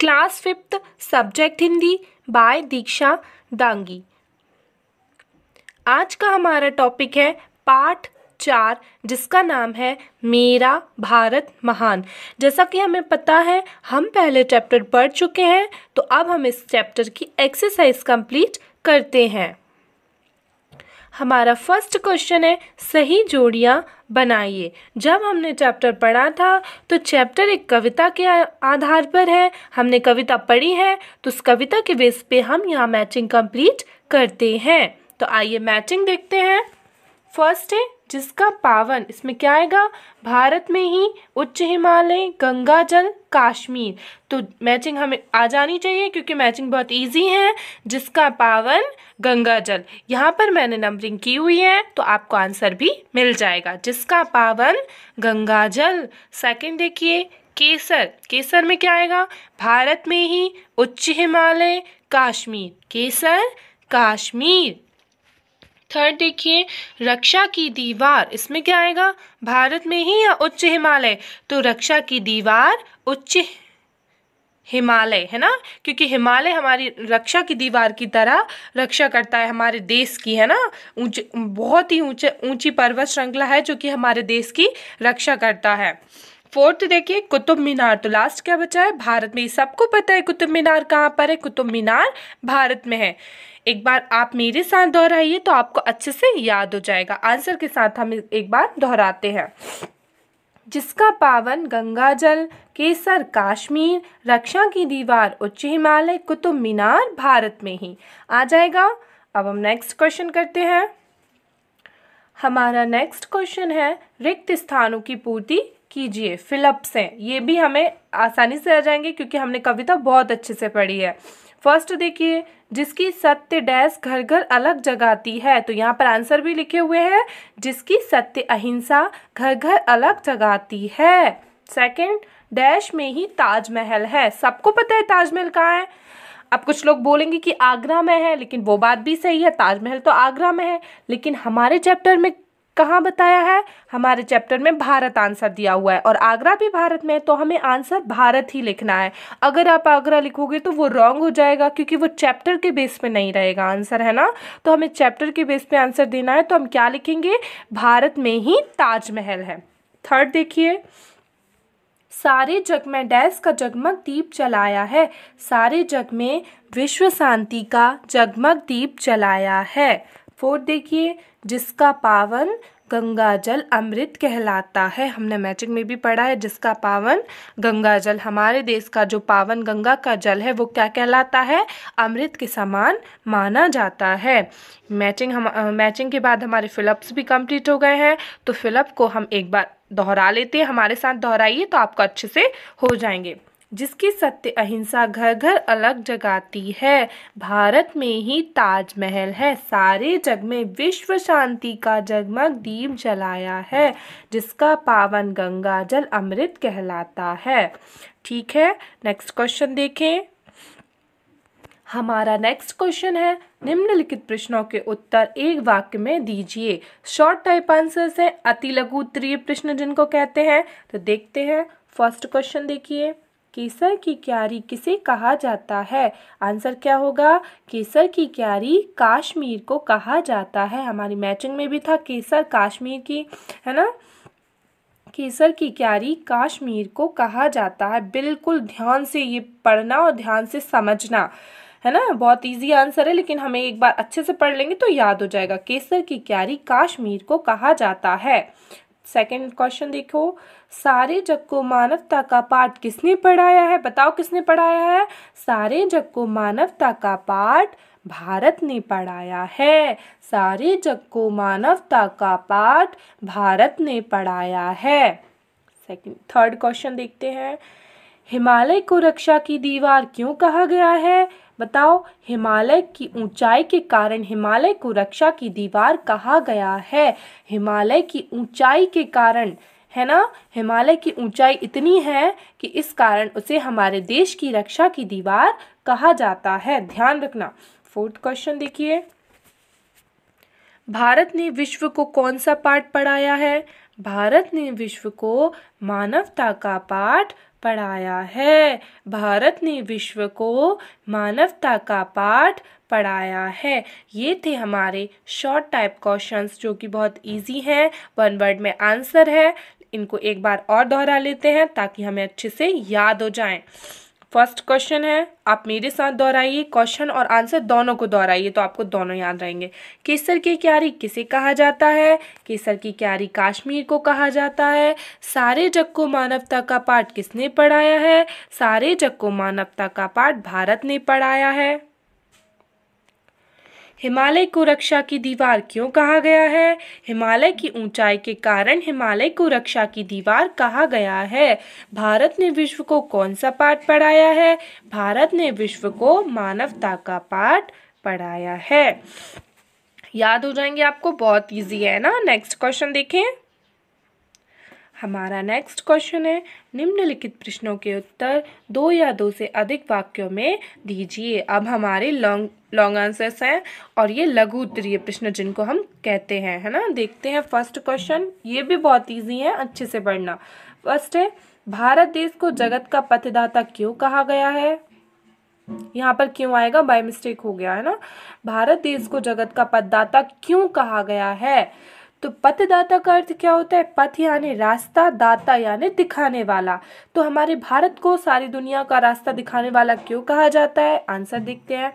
class fifth subject Hindi by Diksha Dangi आज का हमारा टॉपिक है पाठ चार जिसका नाम है मेरा भारत महान जैसा कि हमें पता है हम पहले चैप्टर पढ़ चुके हैं तो अब हम इस चैप्टर की एक्सरसाइज कंप्लीट करते हैं हमारा फर्स्ट क्वेश्चन है सही जोड़ियाँ बनाइए जब हमने चैप्टर पढ़ा था तो चैप्टर एक कविता के आधार पर है हमने कविता पढ़ी है तो उस कविता के बेस पे हम यहाँ मैचिंग कंप्लीट करते हैं तो आइए मैचिंग देखते हैं फर्स्ट है जिसका पावन इसमें क्या आएगा भारत में ही उच्च हिमालय गंगा जल काश्मीर तो मैचिंग हमें आ जानी चाहिए क्योंकि मैचिंग बहुत इजी है जिसका पावन गंगा जल यहाँ पर मैंने नंबरिंग की हुई है तो आपको आंसर भी मिल जाएगा जिसका पावन गंगा जल सेकेंड देखिए केसर केसर में क्या आएगा भारत में ही उच्च हिमालय काश्मीर केसर काश्मीर थर्ड देखिए रक्षा की दीवार इसमें क्या आएगा भारत में ही या उच्च हिमालय तो रक्षा की दीवार उच्च हिमालय है ना क्योंकि हिमालय हमारी रक्षा की दीवार की तरह रक्षा करता है हमारे देश की है ना ऊंच बहुत ही ऊंचे ऊंची पर्वत श्रृंखला है जो कि हमारे देश की रक्षा करता है फोर्थ तो देखिए कुतुब मीनार तो लास्ट क्या बचा है भारत में सबको पता है कुतुब मीनार कहाँ पर है कुतुब मीनार भारत में है एक बार आप मेरे साथ दोहराइए तो आपको अच्छे से याद हो जाएगा आंसर के साथ हम एक बार दोहराते हैं जिसका पावन गंगा जल केसर काश्मीर रक्षा की दीवार उच्च हिमालय कुतुब मीनार भारत में ही आ जाएगा अब हम नेक्स्ट क्वेश्चन करते हैं हमारा नेक्स्ट क्वेश्चन है रिक्त स्थानों की पूर्ति कीजिए फिलअप्स हैं ये भी हमें आसानी से आ जाएंगे क्योंकि हमने कविता बहुत अच्छे से पढ़ी है फर्स्ट देखिए जिसकी सत्य डैश घर घर अलग जगाती है तो यहाँ पर आंसर भी लिखे हुए हैं जिसकी सत्य अहिंसा घर घर अलग जगाती है सेकंड डैश में ही ताजमहल है सबको पता है ताजमहल कहाँ है अब कुछ लोग बोलेंगे कि आगरा में है लेकिन वो बात भी सही है ताजमहल तो आगरा में है लेकिन हमारे चैप्टर में कहाँ बताया है हमारे चैप्टर में भारत आंसर दिया हुआ है और आगरा भी भारत में है तो हमें आंसर भारत ही लिखना है अगर आप आगरा लिखोगे तो वो रॉन्ग हो जाएगा क्योंकि वो चैप्टर के बेस पे नहीं रहेगा आंसर है ना तो हमें चैप्टर के बेस पे आंसर देना है तो हम क्या लिखेंगे भारत में ही ताजमहल है थर्ड देखिए सारे जग में डैश का जगमग दीप जलाया है सारे जग में विश्व शांति का जगमग दीप जलाया है फोर्थ देखिए जिसका पावन गंगा जल अमृत कहलाता है हमने मैचिंग में भी पढ़ा है जिसका पावन गंगा जल हमारे देश का जो पावन गंगा का जल है वो क्या कहलाता है अमृत के समान माना जाता है मैचिंग हम मैचिंग के बाद हमारे फिलअप्स भी कंप्लीट हो गए हैं तो फिलअप को हम एक बार दोहरा लेते हैं हमारे साथ दोहराइए तो आपको अच्छे से हो जाएंगे जिसकी सत्य अहिंसा घर घर अलग जगाती है भारत में ही ताजमहल है सारे जग में विश्व शांति का जगमग दीप जलाया है जिसका पावन गंगा जल अमृत कहलाता है ठीक है नेक्स्ट क्वेश्चन देखें हमारा नेक्स्ट क्वेश्चन है निम्नलिखित प्रश्नों के उत्तर एक वाक्य में दीजिए शॉर्ट टाइप आंसर्स हैं अति लघु उत्तरीय प्रश्न जिनको कहते हैं तो देखते हैं फर्स्ट क्वेश्चन देखिए केसर की क्यारी किसे कहा जाता है आंसर क्या होगा केसर की क्यारी काश्मीर को कहा जाता है हमारी मैचिंग में भी था केसर काश्मीर की है ना केसर की क्यारी काश्मीर को कहा जाता है बिल्कुल ध्यान से ये पढ़ना और ध्यान से समझना है ना बहुत इजी आंसर है लेकिन हमें एक बार अच्छे से पढ़ लेंगे तो याद हो जाएगा केसर की क्यारी काश्मीर को कहा जाता है सेकंड क्वेश्चन देखो सारे जग को मानवता का पाठ किसने पढ़ाया है बताओ किसने पढ़ाया है सारे जग को मानवता का पाठ भारत ने पढ़ाया है सारे जग को मानवता का पाठ भारत ने पढ़ाया है सेकंड थर्ड क्वेश्चन देखते हैं हिमालय को रक्षा की दीवार क्यों कहा गया है बताओ हिमालय की ऊंचाई के कारण हिमालय को रक्षा की दीवार कहा गया है हिमालय की ऊंचाई के कारण है ना हिमालय की ऊंचाई इतनी है कि इस कारण उसे हमारे देश की रक्षा की दीवार कहा जाता है ध्यान रखना फोर्थ क्वेश्चन देखिए भारत ने विश्व को कौन सा पाठ पढ़ाया है भारत ने विश्व को मानवता का पाठ पढ़ाया है भारत ने विश्व को मानवता का पाठ पढ़ाया है ये थे हमारे शॉर्ट टाइप क्वेश्चंस जो कि बहुत इजी हैं वन वर्ड में आंसर है इनको एक बार और दोहरा लेते हैं ताकि हमें अच्छे से याद हो जाएं फर्स्ट क्वेश्चन है आप मेरे साथ दोहराइए क्वेश्चन और आंसर दोनों को दोहराइए तो आपको दोनों याद रहेंगे केसर की क्यारी किसे कहा जाता है केसर की क्यारी काश्मीर को कहा जाता है सारे जग को मानवता का पाठ किसने पढ़ाया है सारे जग को मानवता का पाठ भारत ने पढ़ाया है हिमालय को रक्षा की दीवार क्यों कहा गया है हिमालय की ऊंचाई के कारण हिमालय को रक्षा की दीवार कहा गया है भारत ने विश्व को कौन सा पाठ पढ़ाया है भारत ने विश्व को मानवता का पाठ पढ़ाया है याद हो जाएंगे आपको बहुत इजी है ना नेक्स्ट क्वेश्चन देखें हमारा नेक्स्ट क्वेश्चन है निम्नलिखित प्रश्नों के उत्तर दो या दो से अधिक वाक्यों में दीजिए अब हमारे लॉन्ग लॉन्ग आंसर्स हैं और ये लघु उत्तरीय प्रश्न जिनको हम कहते हैं है ना देखते हैं फर्स्ट क्वेश्चन ये भी बहुत ईजी है अच्छे से पढ़ना फर्स्ट है भारत देश को जगत का पथदाता क्यों कहा गया है यहाँ पर क्यों आएगा बाय मिस्टेक हो गया है ना भारत देश को जगत का पथदाता क्यों कहा गया है तो पथदाता का अर्थ क्या होता है पथ यानी रास्ता दाता यानी दिखाने वाला तो हमारे भारत को सारी दुनिया का रास्ता दिखाने वाला क्यों कहा जाता है आंसर देखते हैं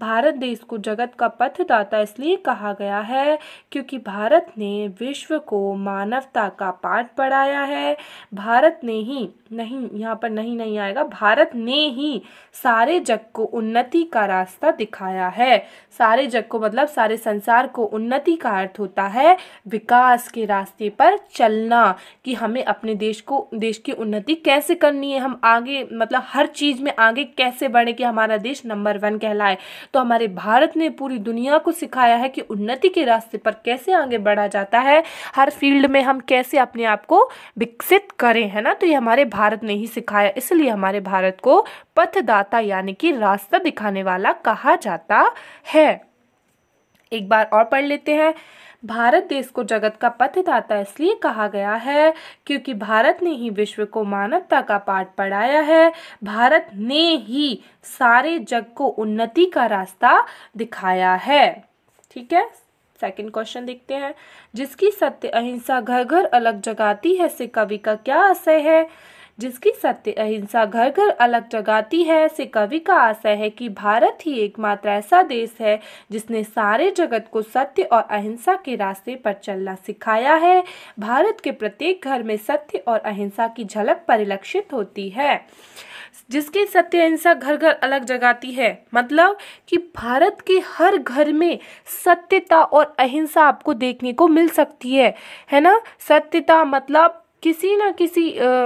भारत देश को जगत का पथदाता इसलिए कहा गया है क्योंकि भारत ने विश्व को मानवता का पाठ पढ़ाया है भारत ने ही नहीं यहाँ पर नहीं नहीं आएगा भारत ने ही सारे जग को उन्नति का रास्ता दिखाया है सारे जग को मतलब सारे संसार को उन्नति का अर्थ होता है विकास के रास्ते पर चलना कि हमें अपने देश को देश की उन्नति कैसे करनी है हम आगे मतलब हर चीज़ में आगे कैसे बढ़े कि हमारा देश नंबर वन कहलाए तो हमारे भारत ने पूरी दुनिया को सिखाया है कि उन्नति के रास्ते पर कैसे आगे बढ़ा जाता है हर फील्ड में हम कैसे अपने आप को विकसित करें है ना तो ये हमारे भारत ने ही सिखाया इसलिए हमारे भारत को पथदाता यानी कि रास्ता दिखाने वाला कहा जाता है एक बार और पढ़ लेते हैं भारत देश को जगत का पथदाता इसलिए कहा गया है क्योंकि भारत ने ही विश्व को मानवता का पाठ पढ़ाया है भारत ने ही सारे जग को उन्नति का रास्ता दिखाया है ठीक है सेकंड क्वेश्चन देखते हैं जिसकी सत्य अहिंसा घर घर अलग जगाती है से कवि का क्या आशय है जिसकी सत्य अहिंसा घर घर अलग जगाती है से कवि का आशय है कि भारत ही एकमात्र ऐसा देश है जिसने सारे जगत को सत्य और अहिंसा के रास्ते पर चलना सिखाया है भारत के प्रत्येक घर में सत्य और अहिंसा की झलक परिलक्षित होती है जिसकी सत्य अहिंसा घर घर अलग जगाती है मतलब कि भारत के हर घर में सत्यता और अहिंसा आपको देखने को मिल सकती है है ना सत्यता मतलब किसी न किसी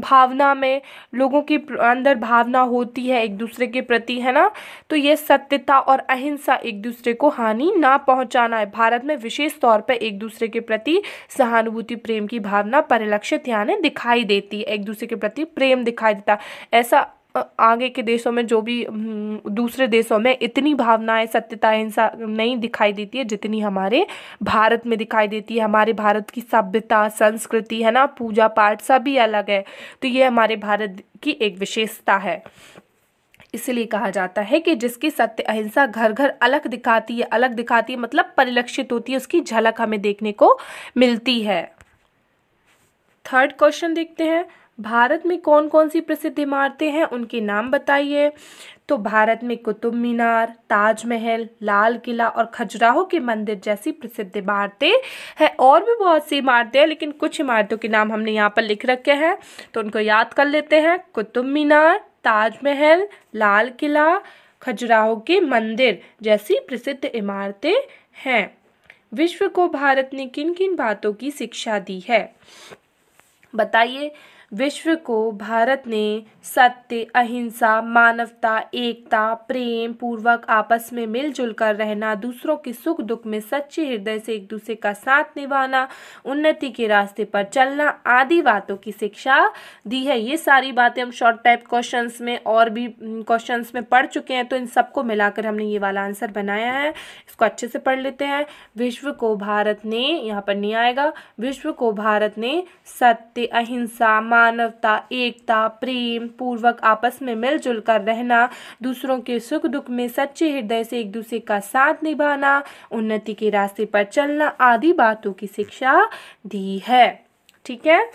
भावना में लोगों के अंदर भावना होती है एक दूसरे के प्रति है ना तो ये सत्यता और अहिंसा एक दूसरे को हानि ना पहुंचाना है भारत में विशेष तौर पर एक दूसरे के प्रति सहानुभूति प्रेम की भावना परिलक्षित यानी दिखाई देती है एक दूसरे के प्रति प्रेम दिखाई देता ऐसा आगे के देशों में जो भी दूसरे देशों में इतनी भावनाएं सत्यता हिंसा नहीं दिखाई देती है जितनी हमारे भारत में दिखाई देती है हमारे भारत की सभ्यता संस्कृति है ना पूजा पाठ सभी अलग है तो ये हमारे भारत की एक विशेषता है इसलिए कहा जाता है कि जिसकी सत्य अहिंसा घर घर अलग दिखाती है अलग दिखाती है मतलब परिलक्षित होती है उसकी झलक हमें देखने को मिलती है थर्ड क्वेश्चन देखते हैं भारत में कौन कौन सी प्रसिद्ध इमारतें हैं उनके नाम बताइए तो भारत में कुतुब मीनार ताजमहल लाल किला और खजुराहो के मंदिर जैसी प्रसिद्ध इमारतें हैं और भी बहुत सी इमारतें हैं लेकिन कुछ इमारतों के नाम हमने यहाँ पर लिख रखे हैं तो उनको याद कर लेते हैं कुतुब मीनार ताजमहल लाल किला खजुराहो के मंदिर जैसी प्रसिद्ध इमारतें हैं विश्व को भारत ने किन किन बातों की शिक्षा दी है बताइए विश्व को भारत ने सत्य अहिंसा मानवता एकता प्रेम पूर्वक आपस में मिलजुल कर रहना दूसरों के सुख दुख में सच्चे हृदय से एक दूसरे का साथ निभाना उन्नति के रास्ते पर चलना आदि बातों की शिक्षा दी है ये सारी बातें हम शॉर्ट टाइप क्वेश्चन में और भी क्वेश्चन हम्म, में पढ़ चुके हैं तो इन सबको मिलाकर हमने ये वाला आंसर बनाया है इसको अच्छे से पढ़ लेते हैं विश्व को भारत ने यहाँ पर नहीं आएगा विश्व को भारत ने सत्य अहिंसा मानवता एकता प्रेम पूर्वक आपस में मिलजुल कर रहना दूसरों के सुख दुख में सच्चे हृदय से एक दूसरे का साथ निभाना उन्नति के रास्ते पर चलना आदि बातों की शिक्षा दी है ठीक है